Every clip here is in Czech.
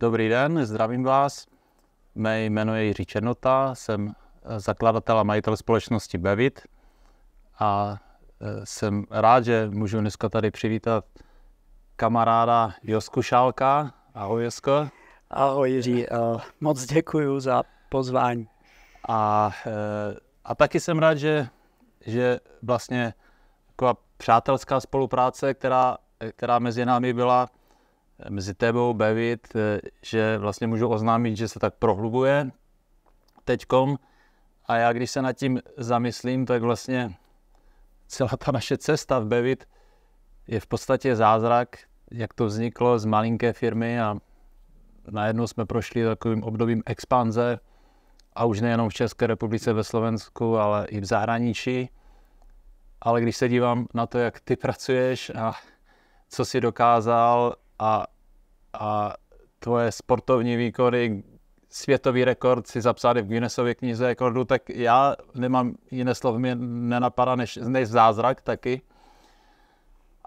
Dobrý den, zdravím vás. Mé jméno je Jiří Černota, jsem eh, zakladatel a majitel společnosti Bevit a eh, jsem rád, že můžu dneska tady přivítat kamaráda Josku Šálka. Ahoj Josko. Ahoj Jiří, eh, moc děkuji za pozvání. A, a taky jsem rád, že, že vlastně taková přátelská spolupráce, která, která mezi námi byla, mezi tebou bavit, eh, že vlastně můžu oznámit, že se tak prohlubuje teďkom. A já když se nad tím zamyslím, tak vlastně celá ta naše cesta v Bevit je v podstatě zázrak, jak to vzniklo z malinké firmy a najednou jsme prošli takovým obdobím expanze a už nejenom v České republice, ve Slovensku, ale i v zahraničí. Ale když se dívám na to, jak ty pracuješ a co si dokázal a a tvoje sportovní výkony, světový rekord si zapsali v Guinnessově knize rekordů, tak já nemám jiné slovo, mě nenapadá než, než zázrak taky.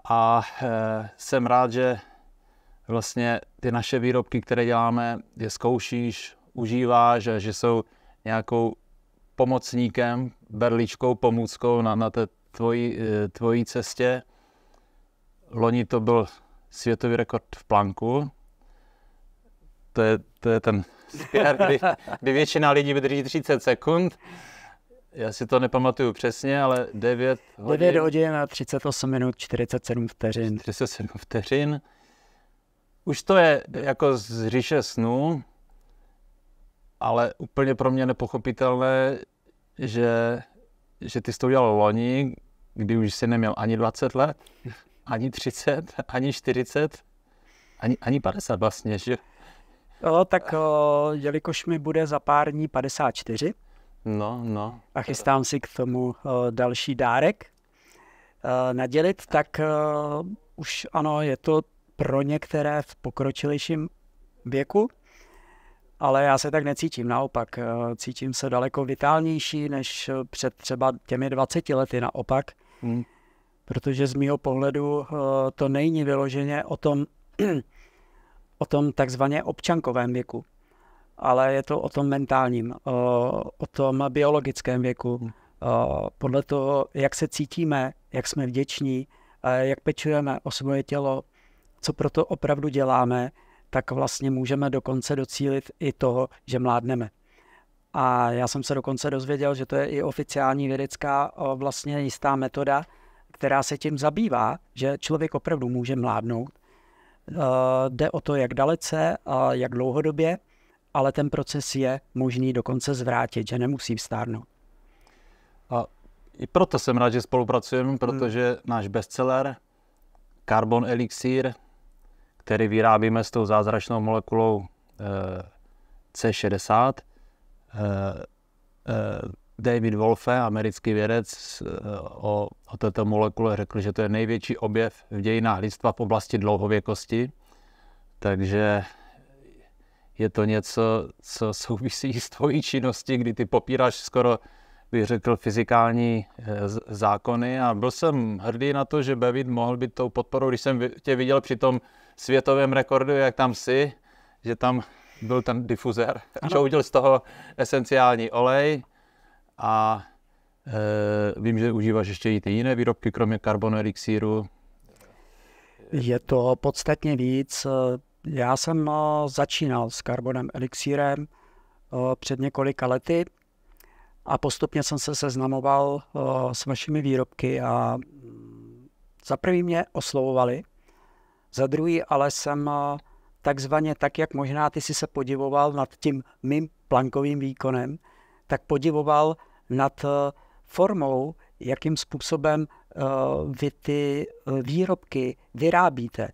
A e, jsem rád, že vlastně ty naše výrobky, které děláme, je zkoušíš, užíváš, že jsou nějakou pomocníkem, berličkou, pomůckou na, na té tvojí, eh, tvojí cestě. Loni to byl světový rekord v planku. To je, to je ten spěr, kdy, kdy většina lidí vydrží 30 sekund. Já si to nepamatuju přesně, ale 9 hodin. 9 hodin a 38 minut 47 vteřin. 47 vteřin. Už to je jako z říše snů, ale úplně pro mě nepochopitelné, že, že ty jsi to udělal loni, kdy už jsi neměl ani 20 let ani 30, ani 40, ani, ani 50 vlastně, že? No, tak o, jelikož mi bude za pár dní 54. No, no. A chystám si k tomu o, další dárek o, nadělit, tak o, už ano, je to pro některé v pokročilejším věku, ale já se tak necítím, naopak. Cítím se daleko vitálnější než před třeba těmi 20 lety, naopak. Hmm protože z mého pohledu eh, to není vyloženě o tom, o tom takzvaně občankovém věku, ale je to o tom mentálním, eh, o tom biologickém věku, hmm. eh, podle toho, jak se cítíme, jak jsme vděční, jak pečujeme o svoje tělo, co proto opravdu děláme, tak vlastně můžeme dokonce docílit i toho, že mládneme. A já jsem se dokonce dozvěděl, že to je i oficiální vědecká vlastně jistá metoda, která se tím zabývá, že člověk opravdu může mládnout. Eh, jde o to, jak dalece a jak dlouhodobě, ale ten proces je možný dokonce zvrátit, že nemusí vstárnout. A i proto jsem rád, že spolupracujeme, hmm. protože hmm. náš bestseller Carbon Elixir, který vyrábíme s tou zázračnou molekulou eh, C60, eh, eh, David Wolfe, americký vědec, eh, o, o této molekule řekl, že to je největší objev v dějinách lidstva v oblasti dlouhověkosti. Takže je to něco, co souvisí s tvojí činností, kdy ty popíráš skoro, bych řekl, fyzikální eh, zákony. A byl jsem hrdý na to, že David mohl být tou podporou, když jsem tě viděl při tom světovém rekordu, jak tam jsi, že tam byl ten difuzér, že udělal z toho esenciální olej a e, vím, že užíváš ještě i ty jiné výrobky, kromě karbonu elixíru. Je to podstatně víc. Já jsem e, začínal s karbonem elixírem e, před několika lety a postupně jsem se seznamoval e, s vašimi výrobky a mm, za prvý mě oslovovali, za druhý ale jsem takzvaně tak, jak možná ty si se podivoval nad tím mým plankovým výkonem, tak podivoval nad eh, formou, jakým způsobem eh, vy ty eh, výrobky vyrábíte,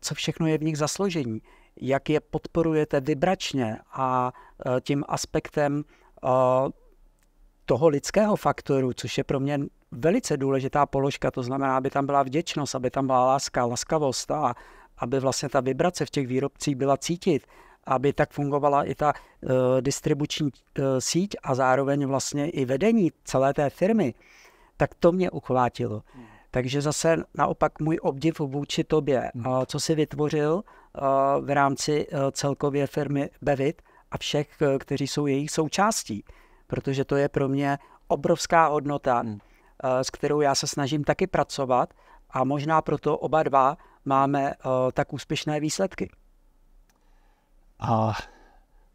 co všechno je v nich složení, jak je podporujete vibračně a tím aspektem toho lidského faktoru, což je pro mě velice důležitá položka, to znamená, aby tam byla vděčnost, aby tam byla láska, laskavost a aby vlastně ta vibrace v těch výrobcích byla cítit aby tak fungovala i ta uh, distribuční uh, síť a zároveň vlastně i vedení celé té firmy, tak to mě uchvátilo. Hmm. Takže zase naopak můj obdiv vůči tobě, eh, hmm. uh, co jsi vytvořil uh, v rámci uh, celkově firmy Bevit a všech, uh, kteří jsou jejich součástí, protože to je pro mě obrovská hodnota, hmm. uh, s kterou já se snažím taky pracovat a možná proto oba dva máme uh, tak úspěšné výsledky. A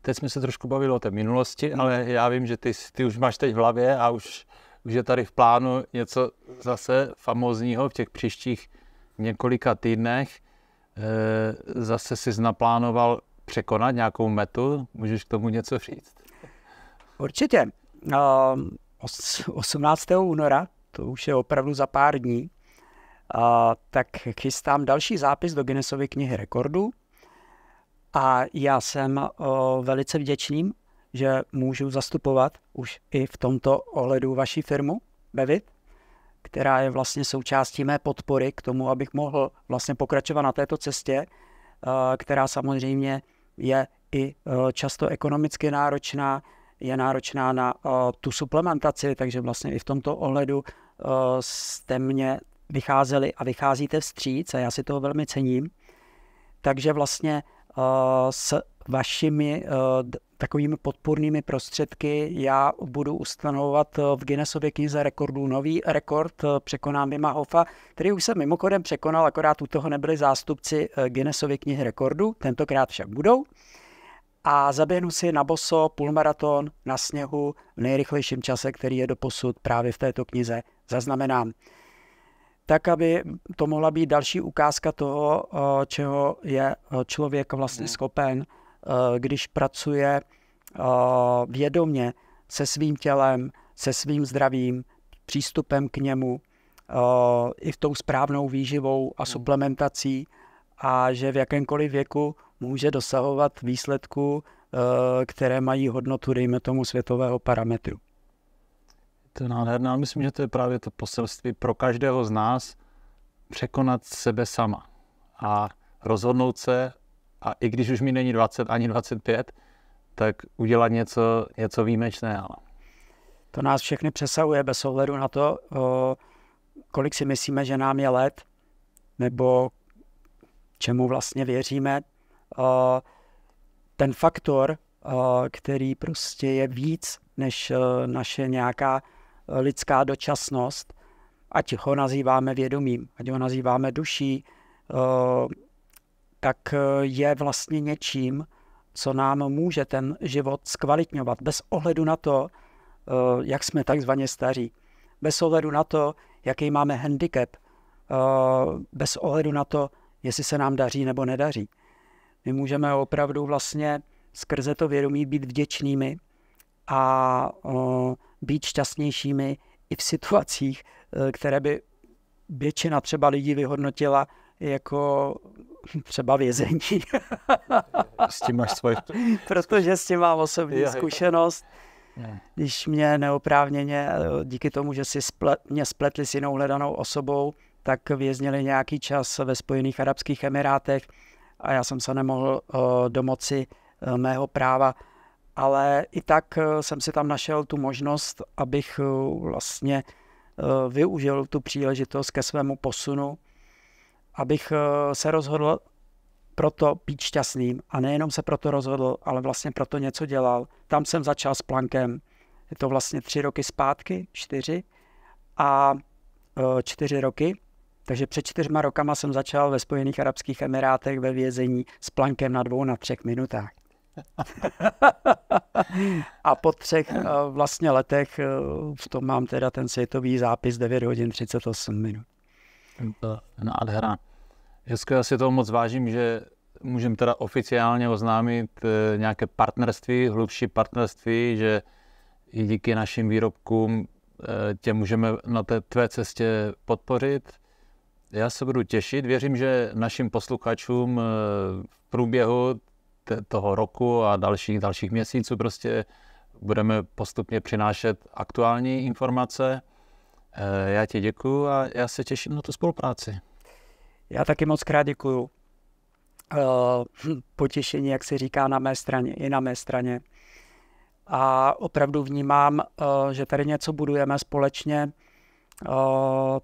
teď jsme se trošku bavili o té minulosti, ale já vím, že ty, ty už máš teď v hlavě a už, už je tady v plánu něco zase famózního v těch příštích několika týdnech. E, zase jsi naplánoval překonat nějakou metu, můžeš k tomu něco říct? Určitě. Um, ehm, 18. února, to už je opravdu za pár dní, a, tak chystám další zápis do Guinnessovy knihy rekordů a já jsem eh, velice vděčným, že můžu zastupovat už i v tomto ohledu vaši firmu Bevit, která je vlastně součástí mé podpory k tomu, abych mohl vlastně pokračovat na této cestě, eh, která samozřejmě je i eh, často ekonomicky náročná, je náročná na tu suplementaci, takže vlastně i v tomto ohledu jste mě vycházeli a vycházíte vstříc a já si toho velmi cením. Takže vlastně Eh, s vašimi eh, takovými podpůrnými prostředky já budu ustanovovat eh, v Guinnessově knize rekordů nový rekord, překonám Vima Hofa, který už jsem mimochodem překonal, akorát u toho nebyli zástupci Guinnessovy knihy rekordů, tentokrát však budou. A zaběhnu si na boso půlmaraton na sněhu v nejrychlejším čase, který je do posud právě v této knize zaznamenám tak aby to mohla být další ukázka toho, eh, čeho je eh, člověk vlastně hmm. schopen, eh, když pracuje vědomě se svým tělem, se svým zdravím, přístupem k němu, i v tou správnou výživou a hmm. suplementací a že v jakémkoliv věku může dosahovat výsledku, které mají hodnotu, dejme tomu, světového parametru. To je nádherné. Myslím, že to je právě to poselství pro každého z nás překonat sebe sama a rozhodnout se, a i když už mi není 20 ani 25, tak udělat něco, něco výjimečného. To nás všechny přesahuje bez ohledu na to, kolik si myslíme, že nám je let, nebo čemu vlastně věříme. Ten faktor, který prostě je víc než naše nějaká lidská dočasnost, ať ho nazýváme vědomím, ať ho nazýváme duší, eh, tak eh, je vlastně něčím, co nám může ten život zkvalitňovat, bez ohledu na to, eh, jak jsme takzvaně staří, bez ohledu na to, jaký máme handicap, bez ohledu na to, jestli se nám daří nebo nedaří. My můžeme opravdu vlastně skrze to vědomí být vděčnými a eh, být šťastnějšími i v situacích, eh, které by většina třeba lidí vyhodnotila jako třeba vězení. S tím máš svoje... Protože s tím mám osobní já, zkušenost. Já. Když mě neoprávněně, eh, díky tomu, že si splet, mě spletli s jinou hledanou osobou, tak věznili nějaký čas ve Spojených Arabských Emirátech a já jsem se nemohl uh, domoci uh, mého práva ale i tak eh, jsem si tam našel tu možnost, abych eh, vlastně eh, využil tu příležitost ke svému posunu, abych se rozhodl proto být šťastným a nejenom se proto rozhodl, ale vlastně proto něco dělal. Tam jsem začal s plankem, je to vlastně tři roky zpátky, čtyři a čtyři roky, takže před čtyřma rokama jsem začal ve Spojených Arabských Emirátech ve vězení s plankem na dvou na třech minutách a po třech eh, vlastně letech eh, v tom mám teda ten světový zápis 9 hodin 38 minut. Nádhera. Hezko, já si toho moc vážím, že můžeme teda oficiálně oznámit eh, nějaké partnerství, hlubší partnerství, že i díky našim výrobkům tě můžeme na té tvé cestě podpořit. Já se budu těšit. Věřím, že našim posluchačům v průběhu toho roku a dalších, dalších měsíců prostě budeme postupně přinášet aktuální informace. Eh, já ti děkuju a já se těším na tu spolupráci. Já taky moc krát děkuju. Eh, potěšení, jak se říká na mé straně, i na mé straně. A opravdu vnímám, eh, že tady něco budujeme společně,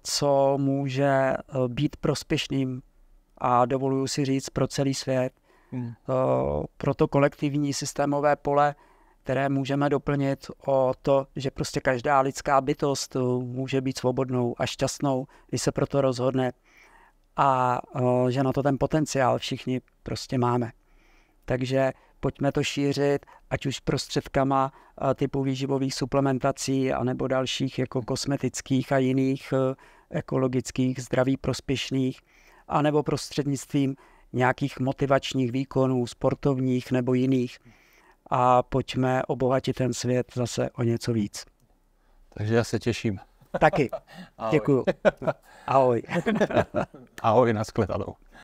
co může být prospěšným a dovoluju si říct pro celý svět. Eh, pro to kolektivní systémové pole, které můžeme doplnit o to, že prostě každá lidská bytost eh, může být svobodnou a šťastnou, když se proto rozhodne a eh, že na to ten potenciál všichni prostě máme. Takže pojďme to šířit, ať už prostředkama typu výživových suplementací anebo dalších jako kosmetických a jiných ekologických, zdraví prospěšných, anebo prostřednictvím nějakých motivačních výkonů, sportovních nebo jiných a pojďme obohatit ten svět zase o něco víc. Takže já se těším. Taky. Ahoj. Děkuju. Ahoj. Ahoj, nashledanou.